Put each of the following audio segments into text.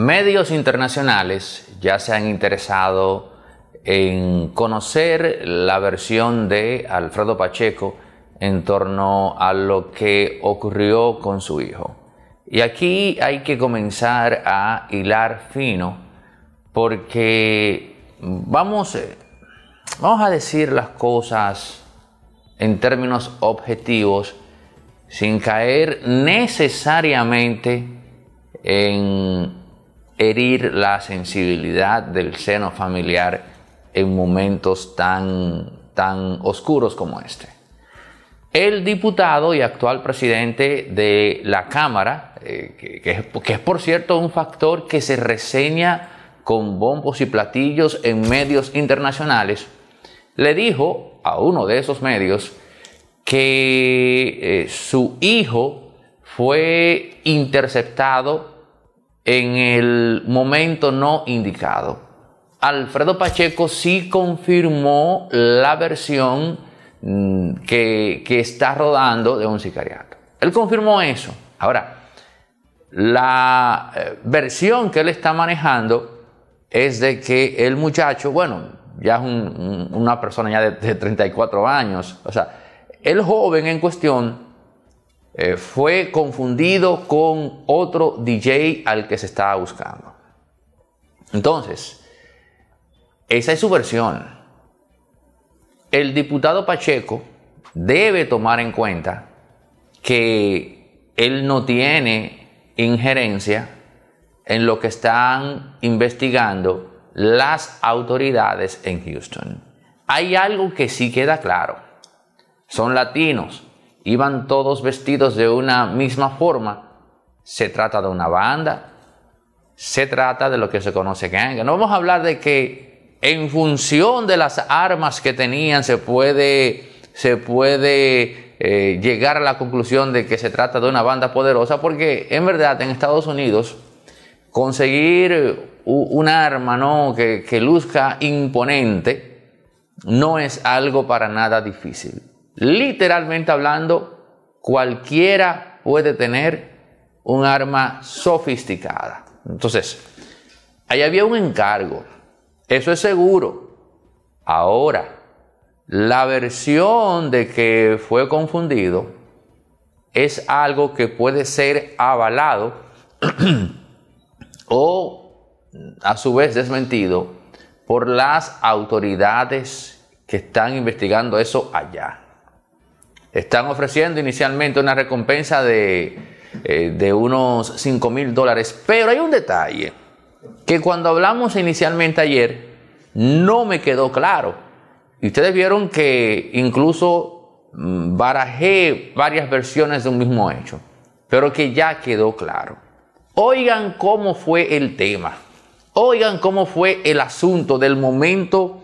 Medios internacionales ya se han interesado en conocer la versión de Alfredo Pacheco en torno a lo que ocurrió con su hijo. Y aquí hay que comenzar a hilar fino porque vamos, eh, vamos a decir las cosas en términos objetivos sin caer necesariamente en herir la sensibilidad del seno familiar en momentos tan, tan oscuros como este. El diputado y actual presidente de la Cámara, eh, que, es, por cierto un factor que se reseña con bombos y platillos en medios internacionales, le dijo a uno de esos medios que eh, su hijo fue interceptado en el momento no indicado. Alfredo Pacheco sí confirmó la versión mm, que, está rodando de un sicariato. Él confirmó eso. Ahora, la eh, versión que él está manejando es de que el muchacho, bueno, ya es una persona ya de, de 34 años, o sea, el joven en cuestión eh, fue confundido con otro DJ al que se estaba buscando. Entonces, esa es su versión. El diputado Pacheco debe tomar en cuenta que él no tiene injerencia en lo que están investigando las autoridades en Houston. Hay algo que sí queda claro. Son latinos, iban todos vestidos de una misma forma, se trata de una banda, se trata de lo que se conoce ganga. No vamos a hablar de que en función de las armas que tenían se puede, se puede eh, llegar a la conclusión de que se trata de una banda poderosa, porque en verdad en Estados Unidos conseguir un arma ¿no? que, que luzca imponente no es algo para nada difícil. Literalmente hablando, cualquiera puede tener un arma sofisticada. Entonces, ahí había un encargo, eso es seguro. Ahora, la versión de que fue confundido es algo que puede ser avalado o a su vez desmentido por las autoridades que están investigando eso allá. Están ofreciendo inicialmente una recompensa de, eh, unos 5 mil dólares. Pero hay un detalle que cuando hablamos inicialmente ayer no me quedó claro. Y ustedes vieron que incluso mm, barajé varias versiones de un mismo hecho, pero que ya quedó claro. Oigan cómo fue el tema. Oigan cómo fue el asunto del momento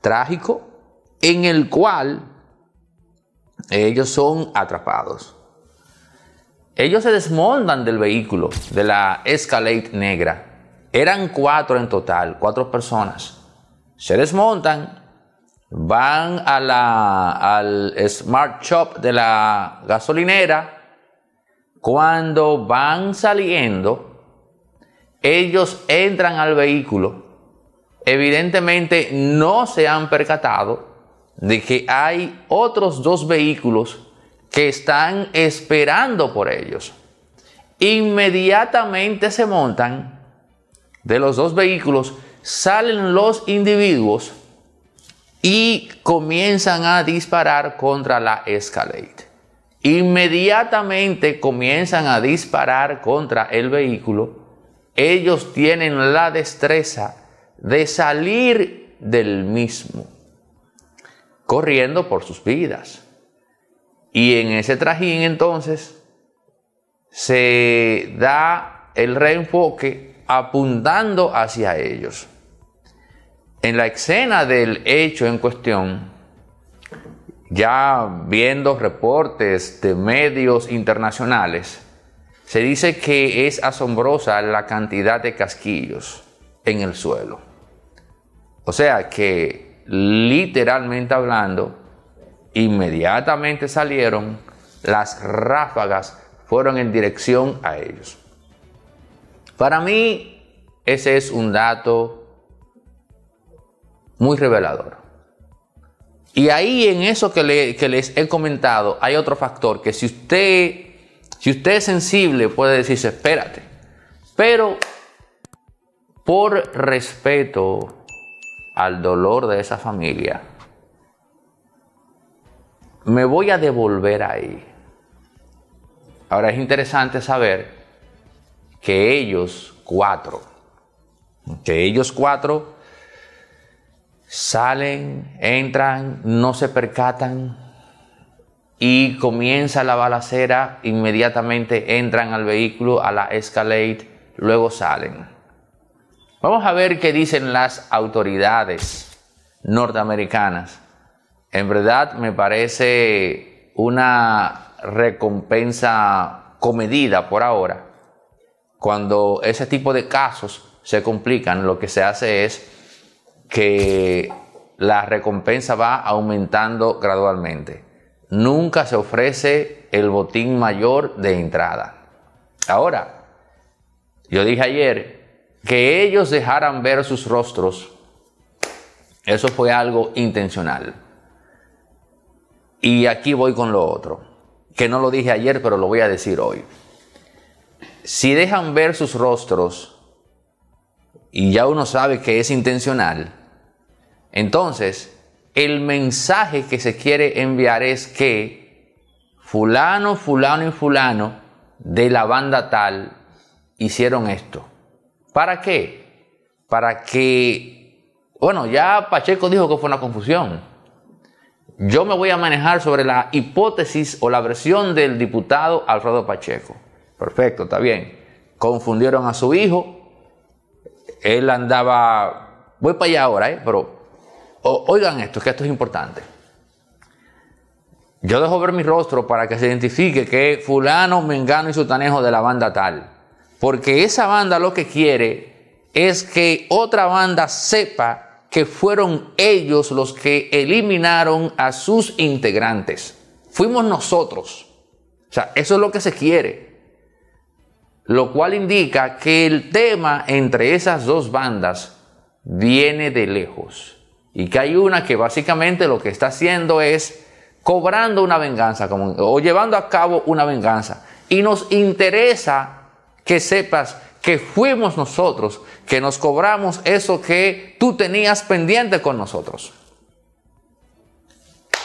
trágico en el cual ellos son atrapados. Ellos se desmontan del vehículo, de la Escalade negra. Eran cuatro en total, cuatro personas. Se desmontan, van a la, al smart shop de la gasolinera. Cuando van saliendo, ellos entran al vehículo. Evidentemente no se han percatado de que hay otros dos vehículos que están esperando por ellos. Inmediatamente se montan, de los dos vehículos salen los individuos y comienzan a disparar contra la Escalade. Inmediatamente comienzan a disparar contra el vehículo. Ellos tienen la destreza de salir del mismo corriendo por sus vidas. Y en ese trajín entonces se da el reenfoque apuntando hacia ellos. En la escena del hecho en cuestión, ya viendo reportes de medios internacionales, se dice que es asombrosa la cantidad de casquillos en el suelo. O sea que literalmente hablando, inmediatamente salieron, las ráfagas fueron en dirección a ellos. Para mí, ese es un dato muy revelador. Y ahí en eso que, les he comentado, hay otro factor que si usted, si usted es sensible, puede decirse, espérate. Pero por respeto al dolor de esa familia, me voy a devolver ahí. Ahora es interesante saber que ellos cuatro, que ellos cuatro salen, entran, no se percatan y comienza la balacera, inmediatamente entran al vehículo, a la Escalade, luego salen. Vamos a ver qué dicen las autoridades norteamericanas. En verdad me parece una recompensa comedida por ahora. Cuando ese tipo de casos se complican, lo que se hace es que la recompensa va aumentando gradualmente. Nunca se ofrece el botín mayor de entrada. Ahora, yo dije ayer que ellos dejaran ver sus rostros, eso fue algo intencional. Y aquí voy con lo otro, que no lo dije ayer, pero lo voy a decir hoy. Si dejan ver sus rostros, y ya uno sabe que es intencional, entonces el mensaje que se quiere enviar es que fulano, fulano y fulano de la banda tal hicieron esto ¿Para qué? Para que, bueno, ya Pacheco dijo que fue una confusión. Yo me voy a manejar sobre la hipótesis o la versión del diputado Alfredo Pacheco. Perfecto, está bien. Confundieron a su hijo. Él andaba, voy para allá ahora, ¿eh? pero oigan esto, que esto es importante. Yo dejo ver mi rostro para que se identifique que fulano, mengano y su tanejo de la banda tal. Porque esa banda lo que quiere es que otra banda sepa que fueron ellos los que eliminaron a sus integrantes. Fuimos nosotros. O sea, eso es lo que se quiere. Lo cual indica que el tema entre esas dos bandas viene de lejos. Y que hay una que básicamente lo que está haciendo es cobrando una venganza como, o llevando a cabo una venganza. Y nos interesa que sepas que fuimos nosotros que nos cobramos eso que tú tenías pendiente con nosotros.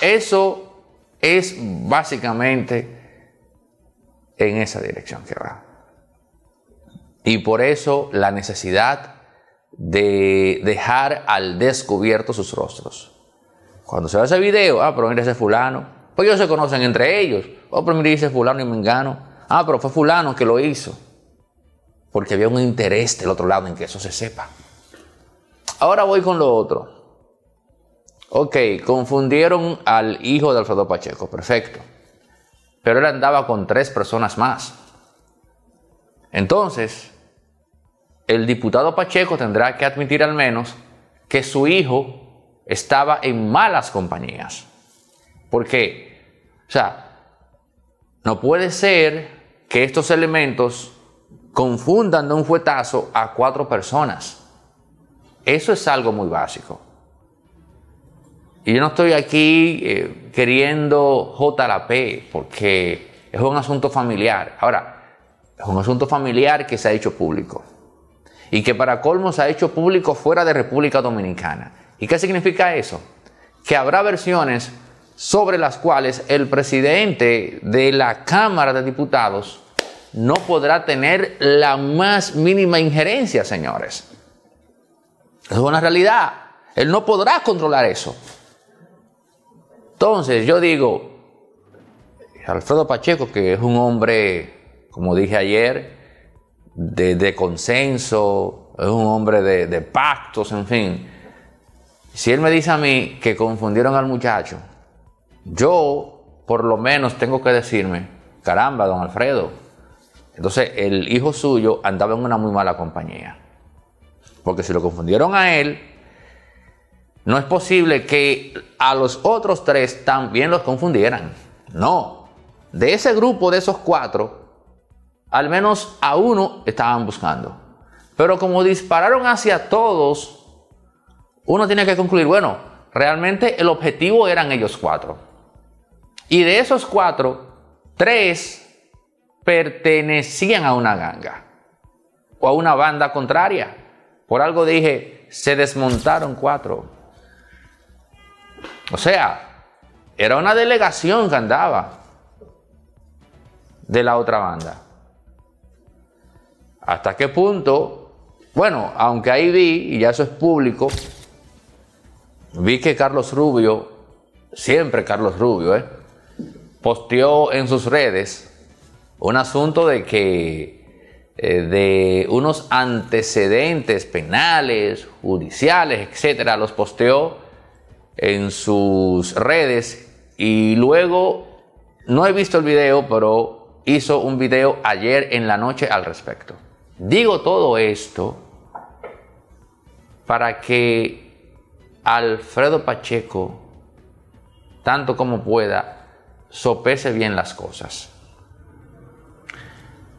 Eso es básicamente en esa dirección que va. Y por eso la necesidad de dejar al descubierto sus rostros. Cuando se ve ese video, ah, pero mira ese fulano, pues ellos se conocen entre ellos, oh, pero mira ese fulano y me engano. ah, pero fue fulano que lo hizo porque había un interés del otro lado en que eso se sepa. Ahora voy con lo otro. Ok, confundieron al hijo de Alfredo Pacheco, perfecto. Pero él andaba con tres personas más. Entonces, el diputado Pacheco tendrá que admitir al menos que su hijo estaba en malas compañías. ¿Por qué? O sea, no puede ser que estos elementos confundan de un fuetazo a cuatro personas. Eso es algo muy básico. Y yo no estoy aquí eh, queriendo J porque es un asunto familiar. Ahora, es un asunto familiar que se ha hecho público. Y que para colmo se ha hecho público fuera de República Dominicana. ¿Y qué significa eso? Que habrá versiones sobre las cuales el presidente de la Cámara de Diputados no podrá tener la más mínima injerencia, señores. Es una realidad. Él no podrá controlar eso. Entonces, yo digo, Alfredo Pacheco, que es un hombre, como dije ayer, de, consenso, es un hombre de pactos, en fin. Si él me dice a mí que confundieron al muchacho, yo por lo menos tengo que decirme, caramba, don Alfredo, entonces el hijo suyo andaba en una muy mala compañía. Porque si lo confundieron a él, no es posible que a los otros tres también los confundieran. No. De ese grupo de esos cuatro, al menos a uno estaban buscando. Pero como dispararon hacia todos, uno tiene que concluir, bueno, realmente el objetivo eran ellos cuatro. Y de esos cuatro, tres pertenecían a una ganga o a una banda contraria. Por algo dije, se desmontaron cuatro. O sea, era una delegación que andaba de la otra banda. ¿Hasta qué punto? Bueno, aunque ahí vi, y ya eso es público, vi que Carlos Rubio, siempre Carlos Rubio, eh, posteó en sus redes un asunto de que eh, de unos antecedentes penales, judiciales, etcétera, los posteó en sus redes y luego no he visto el video, pero hizo un video ayer en la noche al respecto. Digo todo esto para que Alfredo Pacheco, tanto como pueda, sopese bien las cosas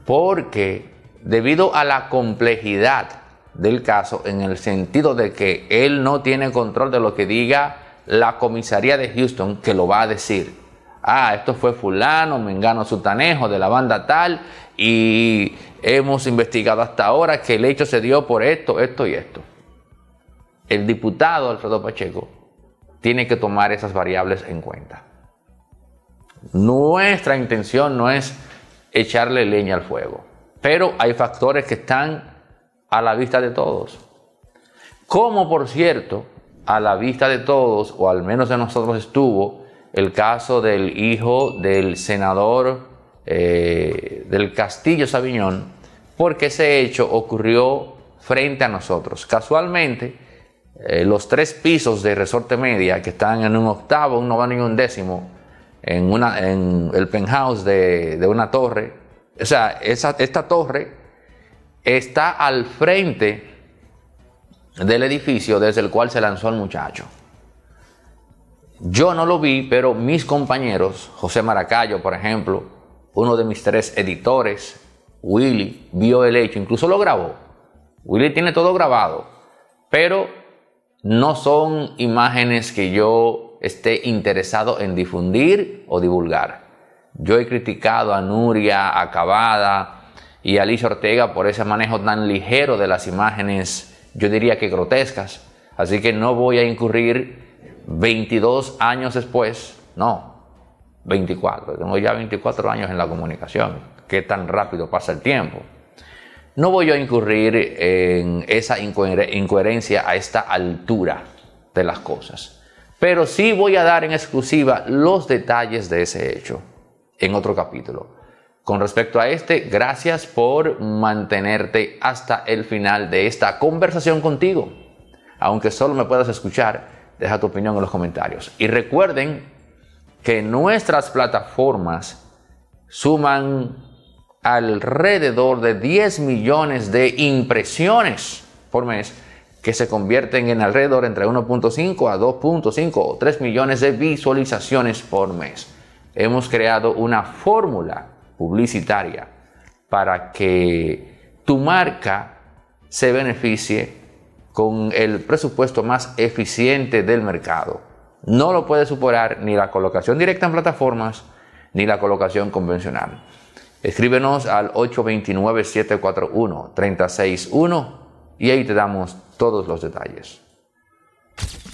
porque debido a la complejidad del caso, en el sentido de que él no tiene control de lo que diga la comisaría de Houston, que lo va a decir. Ah, esto fue fulano, me mengano sutanejo de la banda tal, y hemos investigado hasta ahora que el hecho se dio por esto, esto y esto. El diputado Alfredo Pacheco tiene que tomar esas variables en cuenta. Nuestra intención no es echarle leña al fuego. Pero hay factores que están a la vista de todos. Como por cierto, a la vista de todos, o al menos de nosotros estuvo, el caso del hijo del senador eh, del Castillo Sabiñón, porque ese hecho ocurrió frente a nosotros. Casualmente, eh, los tres pisos de Resorte Media, que están en un octavo, un noveno y un décimo, en, una, en el penthouse de, una torre. O sea, esa, esta torre está al frente del edificio desde el cual se lanzó el muchacho. Yo no lo vi, pero mis compañeros, José Maracayo, por ejemplo, uno de mis tres editores, Willy, vio el hecho, incluso lo grabó. Willy tiene todo grabado, pero no son imágenes que yo esté interesado en difundir o divulgar. Yo he criticado a Nuria, a Cavada y a Liz Ortega por ese manejo tan ligero de las imágenes, yo diría que grotescas. Así que no voy a incurrir 22 años después, no, 24, tengo ya 24 años en la comunicación, qué tan rápido pasa el tiempo. No voy a incurrir en esa incoherencia a esta altura de las cosas. Pero sí voy a dar en exclusiva los detalles de ese hecho en otro capítulo. Con respecto a este, gracias por mantenerte hasta el final de esta conversación contigo. Aunque solo me puedas escuchar, deja tu opinión en los comentarios. Y recuerden que nuestras plataformas suman alrededor de 10 millones de impresiones por mes que se convierten en alrededor entre 1.5 a 2.5 o 3 millones de visualizaciones por mes. Hemos creado una fórmula publicitaria para que tu marca se beneficie con el presupuesto más eficiente del mercado. No lo puede superar ni la colocación directa en plataformas ni la colocación convencional. Escríbenos al 829-741-361 y ahí te damos todos los detalles.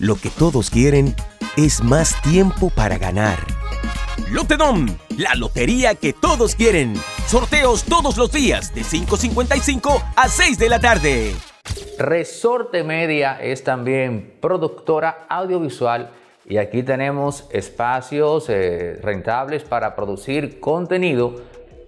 Lo que todos quieren es más tiempo para ganar. Lotedom, la lotería que todos quieren. Sorteos todos los días de 5.55 a 6 de la tarde. Resorte Media es también productora audiovisual y aquí tenemos espacios eh, rentables para producir contenido